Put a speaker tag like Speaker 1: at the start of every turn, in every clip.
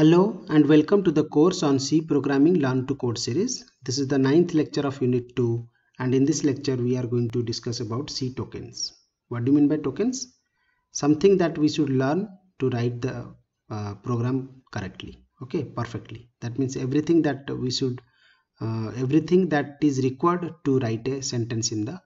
Speaker 1: Hello and welcome to the course on C programming learn to code series. This is the ninth lecture of unit 2 and in this lecture we are going to discuss about C tokens. What do you mean by tokens? Something that we should learn to write the uh, program correctly. Okay, perfectly. That means everything that we should, uh, everything that is required to write a sentence in the,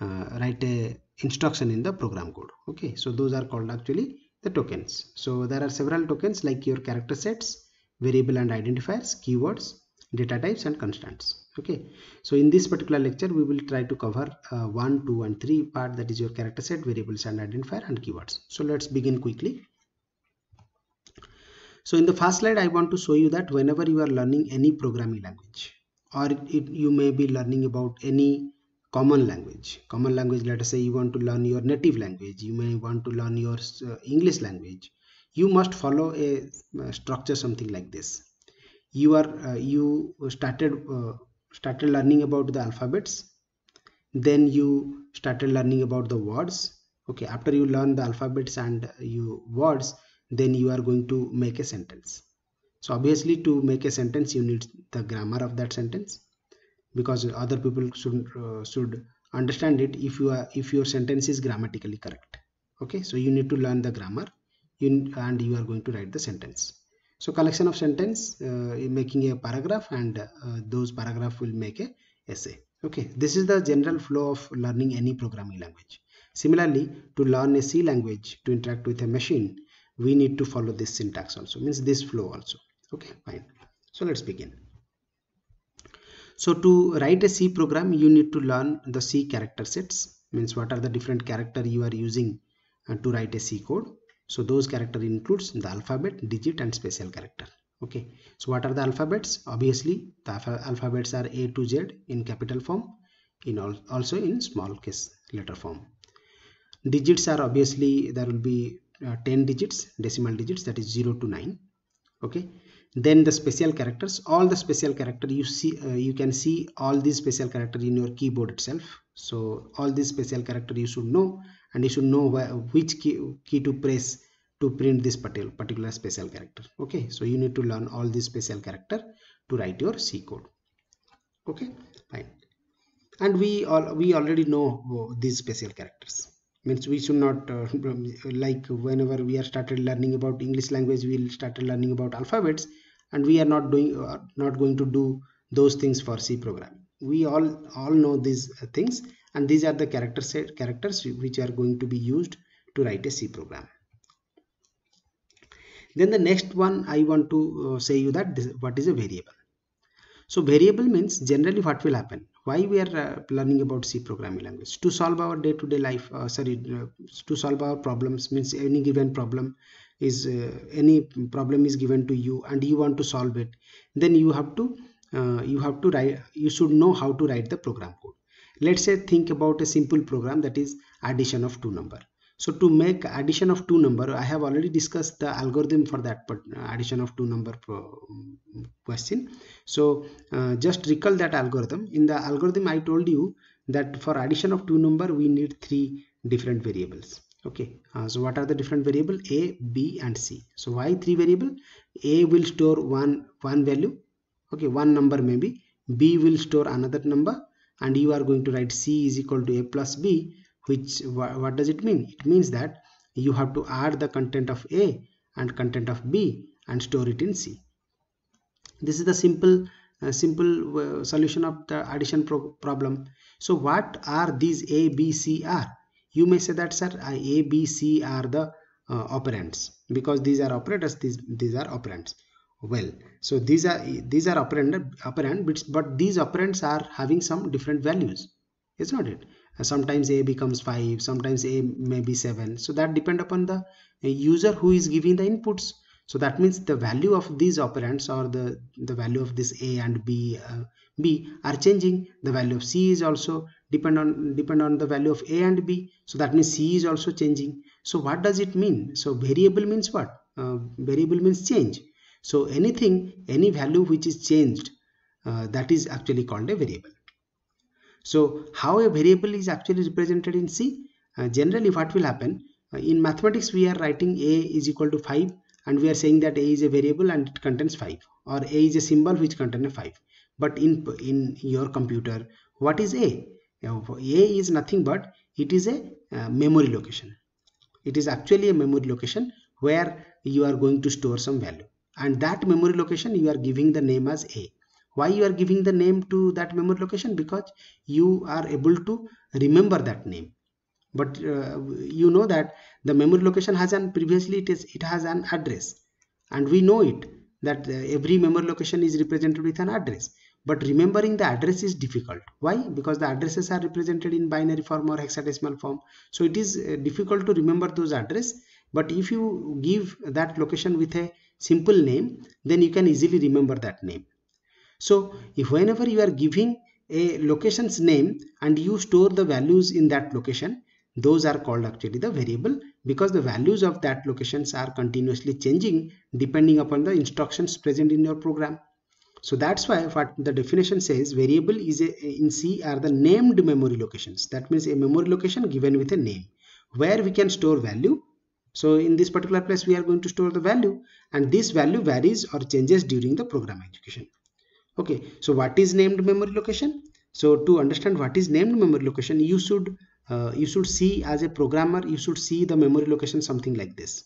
Speaker 1: uh, write a instruction in the program code. Okay, so those are called actually the tokens. So there are several tokens like your character sets, variable and identifiers, keywords, data types and constants. Okay, so in this particular lecture, we will try to cover uh, 1, 2 and 3 part that is your character set, variables and identifier and keywords. So let's begin quickly. So in the first slide, I want to show you that whenever you are learning any programming language or it, you may be learning about any common language common language let us say you want to learn your native language you may want to learn your uh, english language you must follow a, a, uh, structure something like this you are uh, you started uh, started learning about the alphabets then you started learning about the words okay after you learn the alphabets and you words then you are going to make a sentence so obviously to make a sentence you need the grammar of that sentence because other people should uh, should understand it if you are if your sentence is grammatically correct okay so you need to learn the grammar and you are going to write the sentence so collection of sentence uh, making a paragraph and uh, those paragraph will make a essay okay this is the general flow of learning any programming language similarly to learn a c language to interact with a machine we need to follow this syntax also means this flow also okay fine so let's begin so to write a C program, you need to learn the C character sets, means what are the different character you are using uh, to write a C code. So those character includes the alphabet, digit and special character. Okay, so what are the alphabets? Obviously, the alphabets are A to Z in capital form, in all, also in small case letter form. Digits are obviously there will be uh, 10 digits, decimal digits that is 0 to 9. Okay, then the special characters all the special character you see uh, you can see all these special character in your keyboard itself so all these special character you should know and you should know which key, key to press to print this particular particular special character okay so you need to learn all these special character to write your c code okay fine and we all we already know uh, these special characters means we should not uh, um, like whenever we are started learning about english language we'll started learning about alphabets and we are not doing uh, not going to do those things for c programming we all all know these things and these are the character set characters which are going to be used to write a c program then the next one i want to uh, say you that this, what is a variable so variable means generally what will happen why we are uh, learning about c programming language to solve our day-to-day -day life uh, sorry uh, to solve our problems means any given problem is uh, any problem is given to you and you want to solve it then you have to uh, you have to write you should know how to write the program code let's say think about a simple program that is addition of two number so to make addition of two number, I have already discussed the algorithm for that but uh, addition of two number mm, question. So uh, just recall that algorithm. In the algorithm, I told you that for addition of two number, we need three different variables. Okay, uh, so what are the different variable A, B and C. So why three variable? A will store one, one value. Okay, one number maybe. B will store another number and you are going to write C is equal to A plus B which wh what does it mean it means that you have to add the content of a and content of b and store it in c this is the simple uh, simple uh, solution of the addition pro problem so what are these a b c r you may say that sir a b c are the uh, operands because these are operators these these are operands well so these are these are operand operand but, but these operands are having some different values is not it sometimes a becomes 5 sometimes a may be 7 so that depend upon the user who is giving the inputs so that means the value of these operands or the the value of this a and b uh, b are changing the value of c is also depend on depend on the value of a and b so that means c is also changing so what does it mean so variable means what uh, variable means change so anything any value which is changed uh, that is actually called a variable so how a variable is actually represented in C? Uh, generally what will happen? Uh, in mathematics we are writing A is equal to 5 and we are saying that A is a variable and it contains 5 or A is a symbol which contains 5. But in, in your computer what is A? A is nothing but it is a uh, memory location. It is actually a memory location where you are going to store some value and that memory location you are giving the name as A why you are giving the name to that memory location because you are able to remember that name but uh, you know that the memory location has an previously it is it has an address and we know it that uh, every memory location is represented with an address but remembering the address is difficult why because the addresses are represented in binary form or hexadecimal form so it is uh, difficult to remember those address but if you give that location with a simple name then you can easily remember that name so if whenever you are giving a location's name and you store the values in that location, those are called actually the variable because the values of that locations are continuously changing depending upon the instructions present in your program. So that's why what the definition says variable is a, in C are the named memory locations. That means a memory location given with a name where we can store value. So in this particular place we are going to store the value and this value varies or changes during the program execution okay so what is named memory location so to understand what is named memory location you should uh, you should see as a programmer you should see the memory location something like this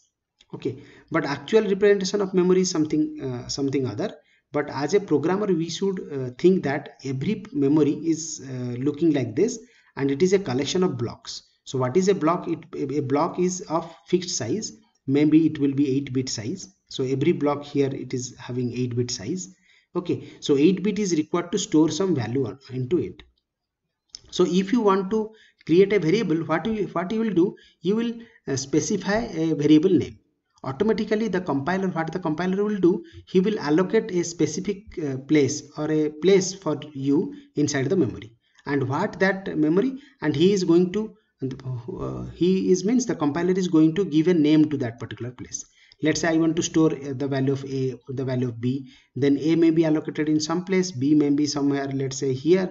Speaker 1: okay but actual representation of memory is something uh, something other but as a programmer we should uh, think that every memory is uh, looking like this and it is a collection of blocks so what is a block it a block is of fixed size maybe it will be 8 bit size so every block here it is having 8 bit size okay so 8 bit is required to store some value into it so if you want to create a variable what you what you will do you will uh, specify a variable name automatically the compiler what the compiler will do he will allocate a specific uh, place or a place for you inside the memory and what that memory and he is going to uh, he is means the compiler is going to give a name to that particular place let's say i want to store uh, the value of a the value of b then a may be allocated in some place b may be somewhere let's say here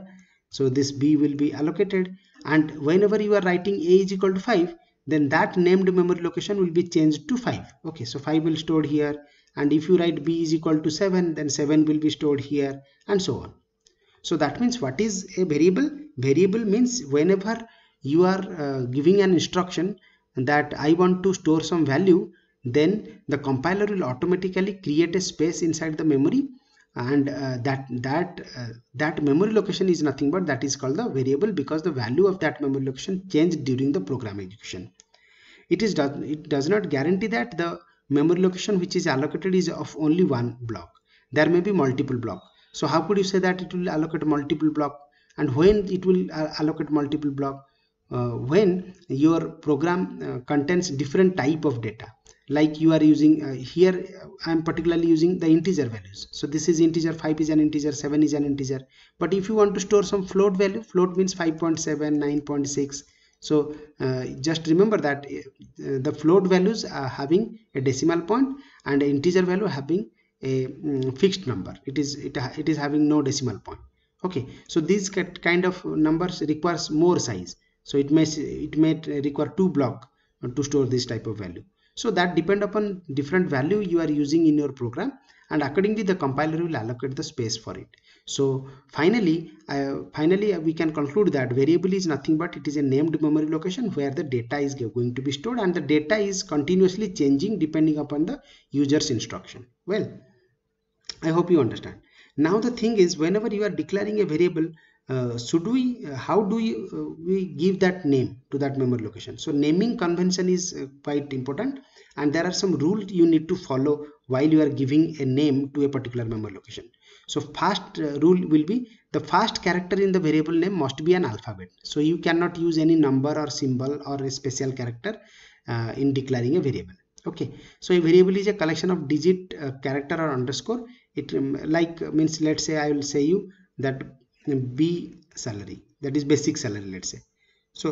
Speaker 1: so this b will be allocated and whenever you are writing a is equal to 5 then that named memory location will be changed to 5 okay so 5 will stored here and if you write b is equal to 7 then 7 will be stored here and so on so that means what is a variable variable means whenever you are uh, giving an instruction that i want to store some value then the compiler will automatically create a space inside the memory and uh, that that uh, that memory location is nothing but that is called the variable because the value of that memory location changed during the program execution it is does it does not guarantee that the memory location which is allocated is of only one block there may be multiple block so how could you say that it will allocate multiple block and when it will uh, allocate multiple block uh, when your program uh, contains different type of data like you are using uh, here uh, i'm particularly using the integer values so this is integer 5 is an integer 7 is an integer but if you want to store some float value float means 5.7 9.6 so uh, just remember that uh, the float values are having a decimal point and integer value having a um, fixed number it is it, it is having no decimal point okay so these kind of numbers requires more size so it may it may require two block to store this type of value so that depend upon different value you are using in your program and accordingly the compiler will allocate the space for it. So finally, uh, finally we can conclude that variable is nothing but it is a named memory location where the data is going to be stored and the data is continuously changing depending upon the user's instruction. Well, I hope you understand. Now the thing is whenever you are declaring a variable, uh, should we uh, how do we uh, we give that name to that memory location so naming convention is uh, quite important and there are some rules you need to follow while you are giving a name to a particular memory location so first uh, rule will be the first character in the variable name must be an alphabet so you cannot use any number or symbol or a special character uh, in declaring a variable okay so a variable is a collection of digit character or underscore it um, like means let's say i will say you that b salary that is basic salary let's say so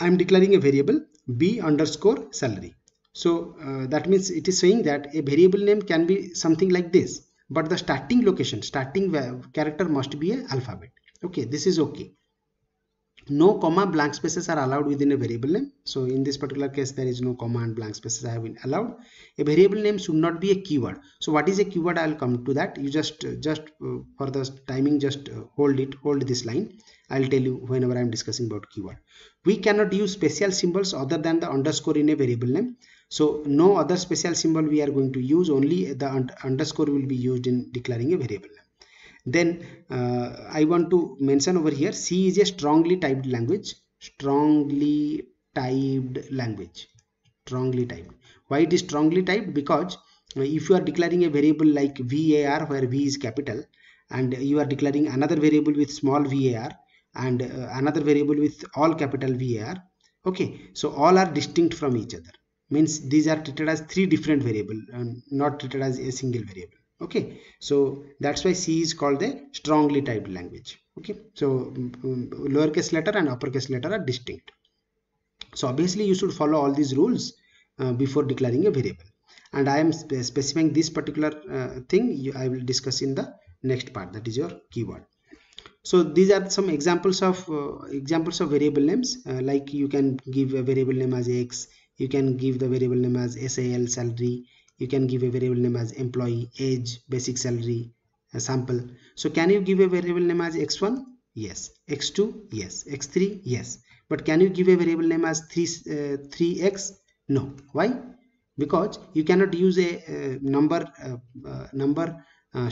Speaker 1: i am declaring a variable b underscore salary so uh, that means it is saying that a variable name can be something like this but the starting location starting character must be a alphabet okay this is okay no comma blank spaces are allowed within a variable name so in this particular case there is no comma and blank spaces have been allowed a variable name should not be a keyword so what is a keyword i'll come to that you just just uh, for the timing just uh, hold it hold this line i'll tell you whenever i'm discussing about keyword we cannot use special symbols other than the underscore in a variable name so no other special symbol we are going to use only the un underscore will be used in declaring a variable name then uh, i want to mention over here c is a strongly typed language strongly typed language strongly typed why it is strongly typed because uh, if you are declaring a variable like var where v is capital and you are declaring another variable with small var and uh, another variable with all capital var okay so all are distinct from each other means these are treated as three different variable and not treated as a single variable okay so that's why c is called the strongly typed language okay so um, lowercase letter and uppercase letter are distinct so obviously you should follow all these rules uh, before declaring a variable and i am spe specifying this particular uh, thing you, i will discuss in the next part that is your keyword so these are some examples of uh, examples of variable names uh, like you can give a variable name as x you can give the variable name as sal salary you can give a variable name as employee age basic salary uh, sample so can you give a variable name as x1 yes x2 yes x3 yes but can you give a variable name as 3 uh, 3x no why because you cannot use a uh, number uh, uh number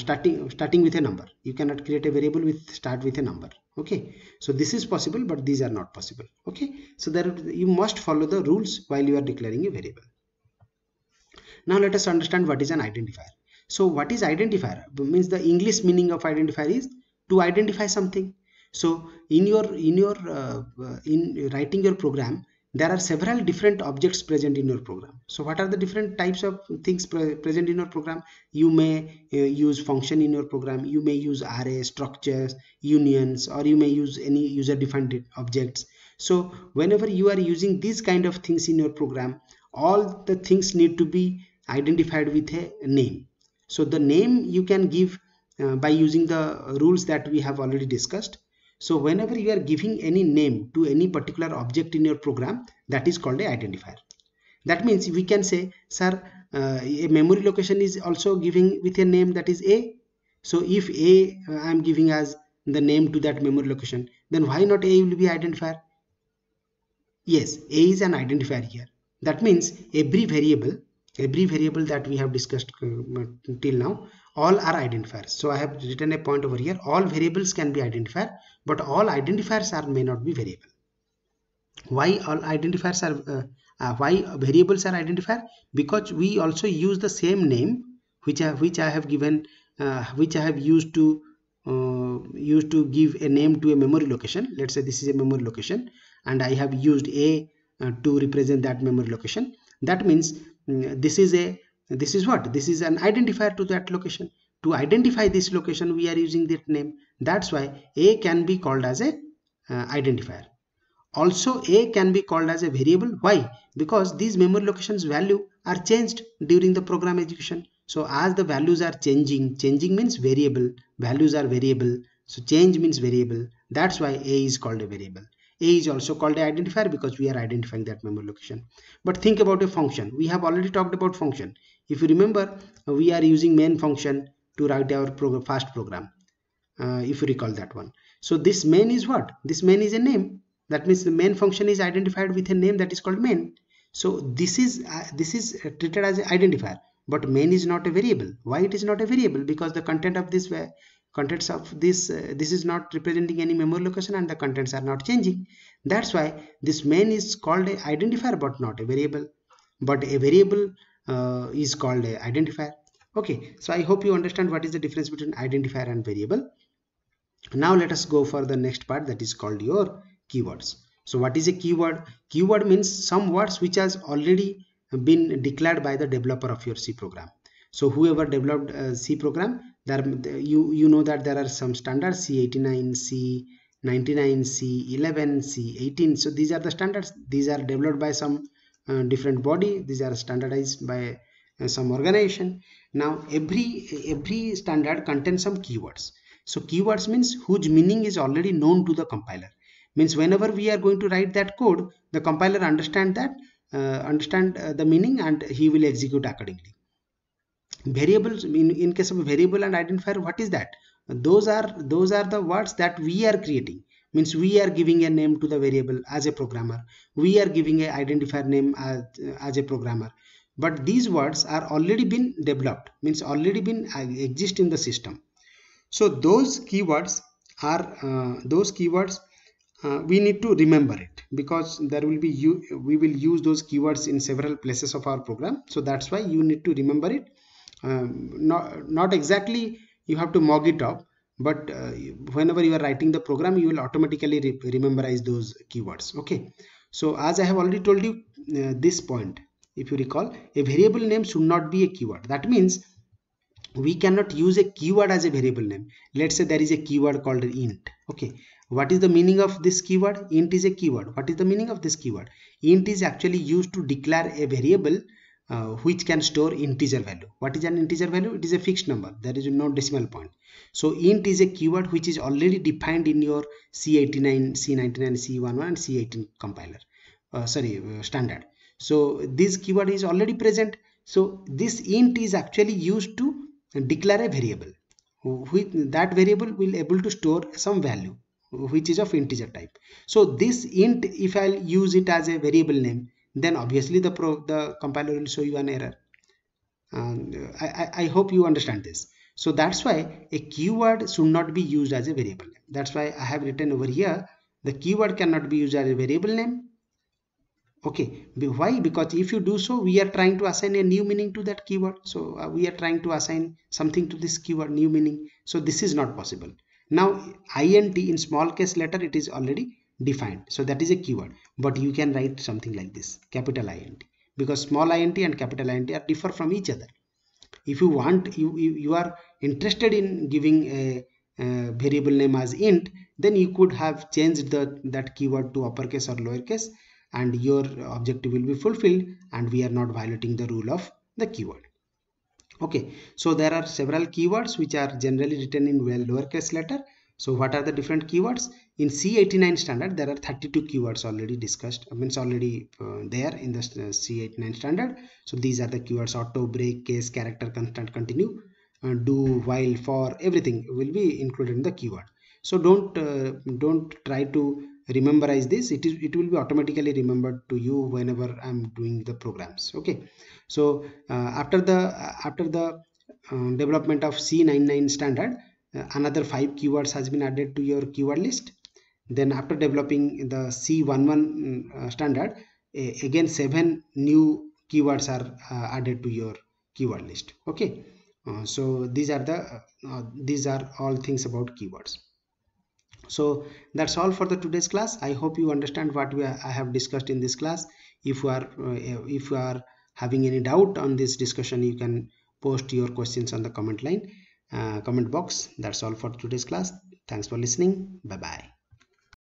Speaker 1: starting starting with a number you cannot create a variable with start with a number okay so this is possible but these are not possible okay so there you must follow the rules while you are declaring a variable now let us understand what is an identifier. So what is identifier? means the English meaning of identifier is to identify something. So in your in your uh, uh, in writing your program, there are several different objects present in your program. So what are the different types of things pre present in your program? You may uh, use function in your program. You may use array structures, unions, or you may use any user defined objects. So whenever you are using these kind of things in your program, all the things need to be identified with a name so the name you can give uh, by using the rules that we have already discussed so whenever you are giving any name to any particular object in your program that is called a identifier that means we can say sir uh, a memory location is also giving with a name that is a so if a uh, i am giving as the name to that memory location then why not a will be identifier yes a is an identifier here that means every variable every variable that we have discussed uh, till now all are identifiers so i have written a point over here all variables can be identifier but all identifiers are may not be variable why all identifiers are uh, uh, why variables are identifier because we also use the same name which I, which I have given uh, which I have used to uh, used to give a name to a memory location let's say this is a memory location and I have used a uh, to represent that memory location that means mm, this is a this is what this is an identifier to that location to identify this location we are using that name that's why a can be called as a uh, identifier also a can be called as a variable why because these memory locations value are changed during the program execution so as the values are changing changing means variable values are variable so change means variable that's why a is called a variable a is also called identifier because we are identifying that memory location but think about a function we have already talked about function if you remember uh, we are using main function to write our first fast program uh, if you recall that one so this main is what this main is a name that means the main function is identified with a name that is called main so this is uh, this is uh, treated as an identifier but main is not a variable why it is not a variable because the content of this uh, contents of this uh, this is not representing any memory location and the contents are not changing that's why this main is called a identifier but not a variable but a variable uh, is called a identifier okay so i hope you understand what is the difference between identifier and variable now let us go for the next part that is called your keywords so what is a keyword keyword means some words which has already been declared by the developer of your c program so whoever developed uh, c program there you you know that there are some standards c89 c99 c11 c18 so these are the standards these are developed by some uh, different body these are standardized by uh, some organization now every every standard contains some keywords so keywords means whose meaning is already known to the compiler means whenever we are going to write that code the compiler understand that uh, understand uh, the meaning and he will execute accordingly variables in, in case of variable and identifier what is that those are those are the words that we are creating means we are giving a name to the variable as a programmer we are giving a identifier name as, as a programmer but these words are already been developed means already been uh, exist in the system so those keywords are uh, those keywords uh, we need to remember it because there will be you we will use those keywords in several places of our program so that's why you need to remember it um, not, not exactly you have to mog it up but uh, whenever you are writing the program you will automatically re rememberize those keywords okay so as i have already told you uh, this point if you recall a variable name should not be a keyword that means we cannot use a keyword as a variable name let's say there is a keyword called int okay what is the meaning of this keyword int is a keyword what is the meaning of this keyword int is actually used to declare a variable uh, which can store integer value what is an integer value it is a fixed number there is no decimal point so int is a keyword which is already defined in your c89 c99 c11 and c18 compiler uh, sorry uh, standard so this keyword is already present so this int is actually used to declare a variable with that variable will able to store some value which is of integer type so this int if i'll use it as a variable name then obviously the pro the compiler will show you an error and uh, I, I, I hope you understand this so that's why a keyword should not be used as a variable name that's why i have written over here the keyword cannot be used as a variable name okay why because if you do so we are trying to assign a new meaning to that keyword so uh, we are trying to assign something to this keyword new meaning so this is not possible now int in small case letter it is already defined so that is a keyword but you can write something like this capital int because small int and capital int are differ from each other if you want you you, you are interested in giving a, a, variable name as int then you could have changed the that keyword to uppercase or lowercase and your objective will be fulfilled and we are not violating the rule of the keyword okay so there are several keywords which are generally written in well lowercase letter so what are the different keywords? In C89 standard, there are 32 keywords already discussed, I mean, already uh, there in the uh, C89 standard. So these are the keywords auto, break, case, character, constant, continue, and uh, do, while, for, everything will be included in the keyword. So don't, uh, don't try to rememberize this. It, is, it will be automatically remembered to you whenever I'm doing the programs. Okay. So uh, after the, after the development of C99 standard, uh, another five keywords has been added to your keyword list then after developing the c11 mm, uh, standard again seven new keywords are uh, added to your keyword list okay so these are the these are all things about keywords so that's all for the today's class i hope you understand what we are, i have discussed in this class if you are if you are having any doubt on this discussion you can post your questions on the comment line uh, comment box that's all for today's class thanks for listening bye bye